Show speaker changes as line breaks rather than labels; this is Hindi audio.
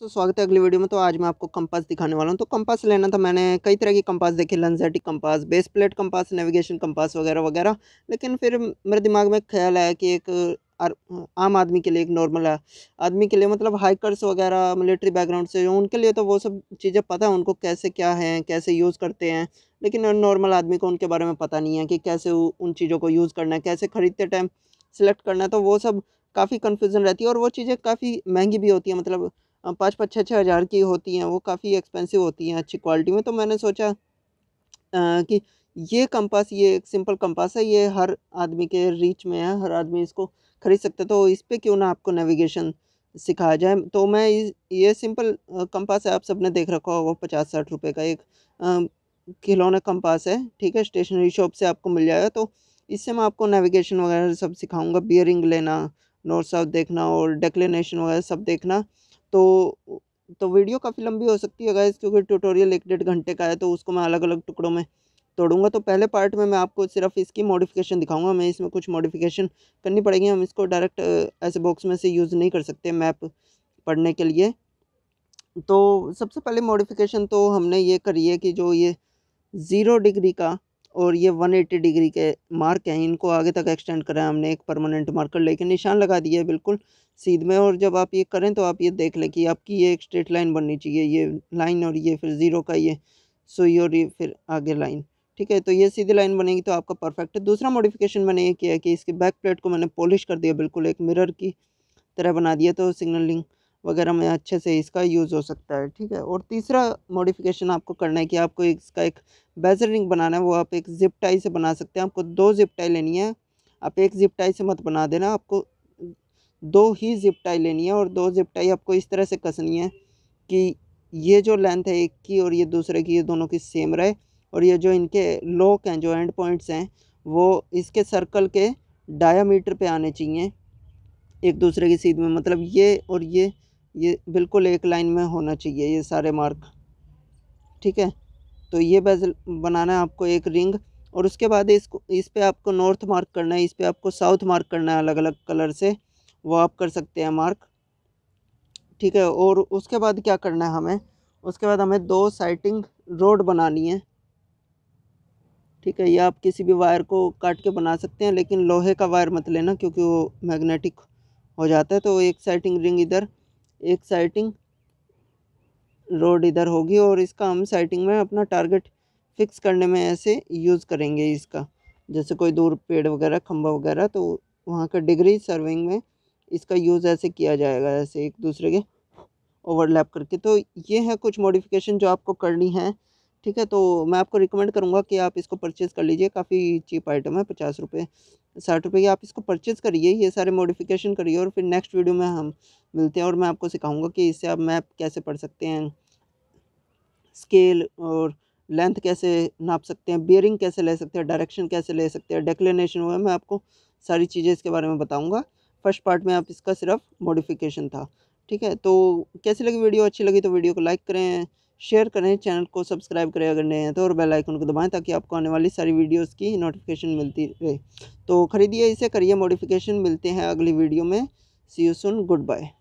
तो स्वागत है अगली वीडियो में तो आज मैं आपको कंपास दिखाने वाला हूँ तो कंपास लेना था मैंने कई तरह की कंपास देखे lensatic compass base plate compass navigation compass वगैरह वगैरह लेकिन फिर मेरे दिमाग में ख्याल आया कि एक आम आदमी के लिए एक नॉर्मल आदमी के लिए मतलब हाइकर्स वगैरह मिलिट्री बैकग्राउंड से उनके लिए तो वो सब चीज़ें पता है उनको कैसे क्या है कैसे यूज़ करते हैं लेकिन नॉर्मल आदमी को उनके बारे में पता नहीं है कि कैसे उन चीज़ों को यूज़ करना है कैसे ख़रीदते टाइम सेलेक्ट करना है तो वो सब काफ़ी कन्फ्यूज़न रहती है और वो चीज़ें काफ़ी महंगी भी होती हैं मतलब पाँच पाँच छः छः हज़ार की होती हैं वो काफ़ी एक्सपेंसिव होती हैं अच्छी क्वालिटी में तो मैंने सोचा आ, कि ये कंपास ये एक सिंपल कंपास है ये हर आदमी के रीच में है हर आदमी इसको ख़रीद सकते तो इस पर क्यों ना आपको नेविगेशन सिखाया जाए तो मैं ये सिंपल कंपास है आप सबने देख रखा होगा पचास साठ रुपये का एक खिलौना कंपास है ठीक है स्टेशनरी शॉप से आपको मिल जाएगा तो इससे मैं आपको नेविगेशन वगैरह सब सिखाऊंगा बियरिंग लेना नॉर्थ साउथ देखना और डेक्लेनेशन वगैरह सब देखना तो तो वीडियो काफ़ी लंबी हो सकती है गैस क्योंकि ट्यूटोरियल एक डेढ़ घंटे का है तो उसको मैं अलग अलग टुकड़ों में तोड़ूंगा तो पहले पार्ट में मैं आपको सिर्फ इसकी मॉडिफिकेशन दिखाऊंगा मैं इसमें कुछ मॉडिफिकेशन करनी पड़ेगी हम इसको डायरेक्ट uh, ऐसे बॉक्स में से यूज़ नहीं कर सकते मैप पढ़ने के लिए तो सबसे पहले मॉडिफिकेशन तो हमने ये करी है कि जो ये ज़ीरो डिग्री का और ये 180 डिग्री के मार्क हैं इनको आगे तक एक्सटेंड करा हमने एक परमानेंट मार्कर लेके निशान लगा दिया है बिल्कुल सीध में और जब आप ये करें तो आप ये देख लें कि आपकी ये एक स्ट्रेट लाइन बननी चाहिए ये लाइन और ये फिर ज़ीरो का ये सुई और ये फिर आगे लाइन ठीक है तो ये सीधी लाइन बनेगी तो आपका परफेक्ट है दूसरा मॉडिफिकेशन मैंने ये किया कि इसके बैक प्लेट को मैंने पॉलिश कर दिया बिल्कुल एक मिरर की तरह बना दिया तो सिग्नलिंग वगैरह में अच्छे से इसका यूज़ हो सकता है ठीक है और तीसरा मॉडिफिकेशन आपको करना है कि आपको इसका एक रिंग बनाना है वो आप एक जिप टाई से बना सकते हैं आपको दो जिप टाई लेनी है आप एक जिप टाई से मत बना देना आपको दो ही जिप टाई लेनी है और दो जिप टाई आपको इस तरह से कसनी है कि ये जो लेंथ है एक की और ये दूसरे की ये दोनों की सेम रहे और ये जो इनके लॉक हैं जो एंड पॉइंट्स हैं वो इसके सर्कल के डाया पे आने चाहिए एक दूसरे की सीध में मतलब ये और ये ये बिल्कुल एक लाइन में होना चाहिए ये सारे मार्क ठीक है तो ये बेजल बनाना है आपको एक रिंग और उसके बाद इसको इस पर आपको नॉर्थ मार्क करना है इस पर आपको साउथ मार्क करना है अलग अलग कलर से वो आप कर सकते हैं मार्क ठीक है और उसके बाद क्या करना है हमें उसके बाद हमें दो साइटिंग रोड बनानी है ठीक है ये आप किसी भी वायर को काट के बना सकते हैं लेकिन लोहे का वायर मत लेना क्योंकि वो मैग्नेटिक हो जाता है तो एक साइटिंग रिंग इधर एक साइटिंग रोड इधर होगी और इसका हम साइटिंग में अपना टारगेट फिक्स करने में ऐसे यूज़ करेंगे इसका जैसे कोई दूर पेड़ वगैरह खम्बा वगैरह तो वहाँ का डिग्री सर्विंग में इसका यूज़ ऐसे किया जाएगा ऐसे एक दूसरे के ओवरलैप करके तो ये है कुछ मॉडिफिकेशन जो आपको करनी है ठीक है तो मैं आपको रिकमेंड करूँगा कि आप इसको परचेज़ कर लीजिए काफ़ी चीप आइटम है पचास रुपये साठ रुपये आप इसको परचेज़ करिए ये सारे मॉडिफिकेशन करिए और फिर नेक्स्ट वीडियो में हम मिलते हैं और मैं आपको सिखाऊंगा कि इससे आप मैप कैसे पढ़ सकते हैं स्केल और लेंथ कैसे नाप सकते हैं बियरिंग कैसे ले सकते हैं डायरेक्शन कैसे ले सकते हैं डेक्लेनेशन हुआ मैं आपको सारी चीज़ें इसके बारे में बताऊँगा फर्स्ट पार्ट में आप इसका सिर्फ मॉडिफिकेशन था ठीक है तो कैसी लगी वीडियो अच्छी लगी तो वीडियो को लाइक करें शेयर करें चैनल को सब्सक्राइब करें अगर नए हैं तो और बेल आइकन को दबाएं ताकि आपको आने वाली सारी वीडियोस की नोटिफिकेशन मिलती रहे तो खरीदिए इसे करिए मॉडिफिकेशन मिलते हैं अगली वीडियो में see you soon good bye